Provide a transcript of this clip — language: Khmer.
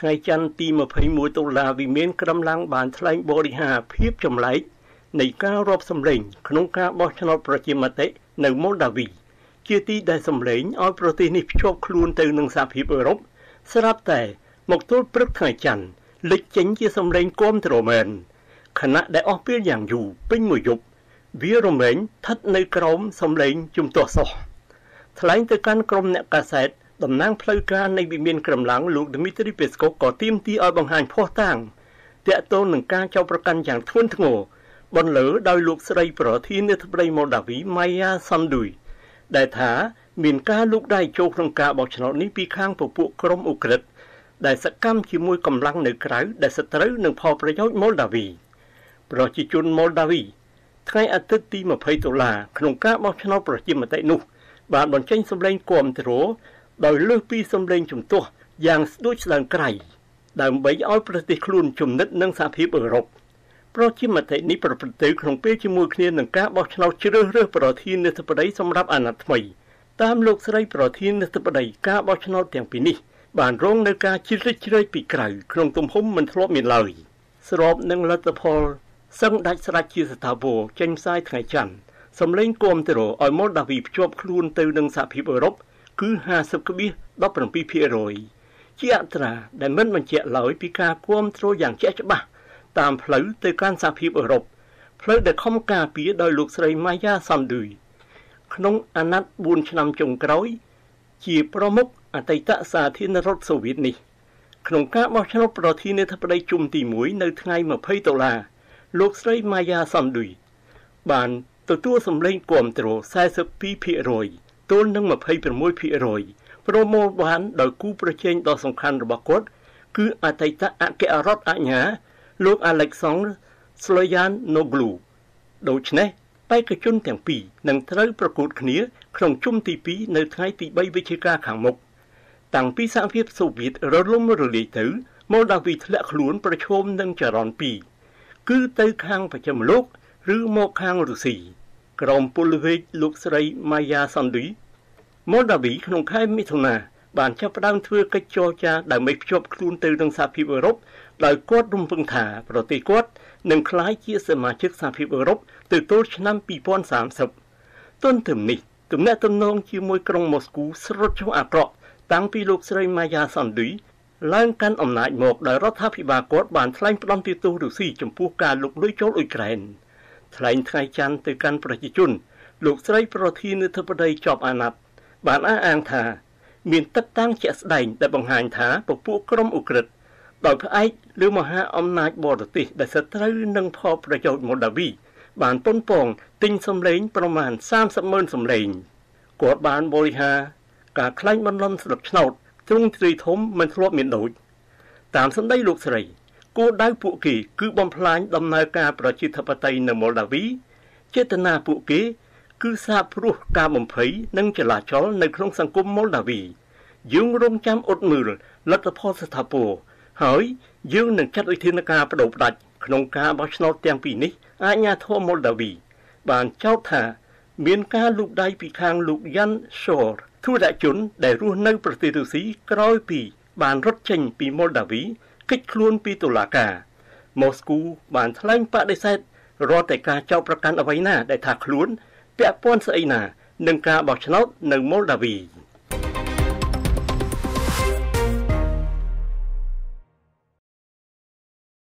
ថ្ងៃច័ន្ទទី21ដុល្លារវិមានក្រុមឡើងបានថ្លែងបរិហារភាពចម្លែកនៃការរាប់សម្លេង ក្នុងការបោះឆ្នោតប្រជាមតិនៅម៉ូដាវីជាទីដែលសម្លេងឲ្យប្រទេសនេះភ្ជាប់ខ្លួនទៅនឹងសហភាពអឺរ៉ុបស្រាប់តែ មកទល់ព្រឹកថ្ងៃច័ន្ទលេចចេញជាសម្លេងគាំទ្រមែនខណៈដែលអស់ពេលយ៉ាងយូរពេញមួយយប់វារមែងស្ថិតនៅក្រោមសម្លេង ជំទាស់សោះថ្លែងទៅកាន់ក្រុមអ្នកកាសែតតំណាងផ្លូវការនៃវិមានក្រំឡាំងលោក Dmitry Peskov ក៏ទាមទារឲ្យបង្ហាញភ័ស្តុតាងតាក់ទងនឹងការចោទប្រកាន់យ៉ាងធ្ងន់ធ្ងរបន្លឺដោយលោកស្រីប្រធានាធិបតីម៉ូដាវី Maya Sandu ដែលថាមានការលូកដៃចូលក្នុងការបោះឆ្នោតនេះពីខាងពពួកក្រុមអ៊ុក្រិតដែលសកម្មជាមួយកម្លាំងនៅក្រៅដែលសត្រូវនឹងផលប្រយោជន៍ម៉ូដាវី ប្រជាជនម៉ូដាវីថ្ងៃអាទិត្យទី20ដុល្លារក្នុងការបោះឆ្នោតប្រជាមតិនោះ បានបញ្ចេញ សម្លេងគាំទ្រដោយលើសពីសម្លេងជំទាស់យ៉ាងស្ដួចស្ដើងក្រៃដើម្បីឲ្យប្រទេសខ្លួនចំណិតនឹងសហភាពអឺរ៉ុបប្រជាមតិនេះប្រព្រឹត្តទៅក្នុងពេលជាមួយគ្នានឹងការបោះឆ្នោតជ្រើសរើសប្រធានាធិបតីសម្រាប់អាណត្តិថ្មីតាមលោកស្រីប្រធានាធិបតីការបោះឆ្នោតទាំងពីរនេះ បានរងនៅការជ្រៀតជ្រែកពីក្រៅក្នុងទំហំមិនធ្លាប់មានឡើយ ស្របនឹងលទ្ធផលសឹងដាច់ស្រេចជាស្ថាពរចេញផ្សាយថ្ងៃច័ន្ទសម្លេងគាំទ្រឲ្យម៉ុលដាវីភ្ជាប់ខ្លួនទៅនឹងសហភាពអឺរ៉ុបគឺ50.17%ជាអត្រាដែលមិនបញ្ជាក់ឡើយពីការគ្រប់គ្រងយ៉ាងជាក់ច្បាស់តាមផ្លូវទៅកាន់សហភាពអឺរ៉ុបផ្លូវដែលខំការពារដោយលោកស្រី Maya Sandu ក្នុងអាណត្តិ4ឆ្នាំចុងក្រោយ ជា ប្រមុខអតីតសាធារណរដ្ឋសូវៀតនេះ ក្នុងការបោះឆ្នោតប្រធានាធិបតីជុំទី1នៅថ្ងៃ20ដុល្លារលោកស្រី Maya Sandu បានទទួលសម្លេងគាំទ្រ42%ទល់នឹង26%ប្រមូលបានដោយគូប្រជែងដ៏សំខាន់របស់គាត់គឺអតីតអគ្គរដ្ឋអាជ្ញាលោក Alexander Sloyan Noglu ដូច្នេះបេក្ខជនទាំងពីរនឹងត្រូវប្រកួតគ្នាក្នុងជុំទី2នៅថ្ងៃទី3វិច្ឆិកាខាងមុខតាំងពីសហភាពសូវៀតរលំរលាយទៅម៉ូដាវីធ្លាក់ខ្លួន ប្រឈមនឹងចរន្ត2គឺទៅខាងប្រចាំលោកឬមកខាងរុស្ស៊ីក្រមពលវេកលោកស្រីម៉ាយ៉ាសាន់ឌីម៉ូដាវីក្នុងខែមិថុនាបានចាប់ផ្ដើមធ្វើកិច្ចចរចាដើម្បីភ្ជាប់ខ្លួនទៅនឹងសហភាពអឺរ៉ុបដោយគាត់រំពឹងថា ប្រទេសគាត់នឹងក្លាយជាសមាជិកសហភាពអឺរ៉ុបទៅទល់ឆ្នាំ2030ទន្ទឹមនេះទំនាក់ទំនងជាមួយក្រុងម៉ូស្គូស្រុតចុះអាក្រក់តាំងពីលោកស្រីម៉ាយ៉ាសាន់ឌីឡើងកាន់អំណាចមកដោយរដ្ឋាភិបាលគាត់បានថ្លែងផ្ដន់ទោសរុស្ស៊ីចំពោះការលុកលុយចូលអ៊ុយក្រែន។ថ្លែងថ្ងៃច័ន្ទទៅកាន់ប្រជាជនលោកស្រីប្រធានាធិបតីជាប់អាណត្តិបានអះអាងថា មានទឹកតាំងជាក់ស្ដែងដែលបង្ហាញថាពពួកក្រុមអ ுக ្រិតដោយផ្អែកលើមហាអំណាចបរទេសដែលស្ថិតនឹងផលប្រយោជន៍ម៉ូដាវី បានប៉ុនប៉ងទិញសម្លេងប្រមាណ30ម៉ឺនសម្លេងគាត់បានបរិហា ការខ្លាញ់បន្លំស្លឹកឆ្នោតទ្រង់ទ្រីធំមិនធ្លាប់មានដូចតាមសម្ដីលោកស្រីគោលដៅពួកគេគឺបំផ្លាញដំណើរការប្រជាធិបតេយ្យនៅម៉ុលដាវីចេតនាពួកគេគឺសាបព្រោះការបំភ័យនិងចលាចលនៅក្នុងសង្គមម៉ុលដាវីយើងរងចាំអត់មើលលទ្ធផលស្ថាពរហើយយើងនឹងចាត់វិធានការបដូរផ្ដាច់ក្នុងការបោះឆ្នោតទាំងពីរនេះអាជ្ញាធរម៉ុលដាវីបានចោទថា មានការលូកដៃពីខាងលោកយ៉ាន់ឈោរទូតជនដែលរស់នៅប្រទេសរុស្ស៊ីក្រោយពីបានរត់ចេញពីម៉ុលដាវីគេចខ្លួនពីតុលាការម៉ូស្គូបានថ្លែងបដិសេធរាល់តែការចោទប្រកាន់អ្វីណាដែលថាខ្លួន ពាក់ព័ន្ធស្អីណានឹងការបោះឆ្នោតនៅម៉ុលដាវី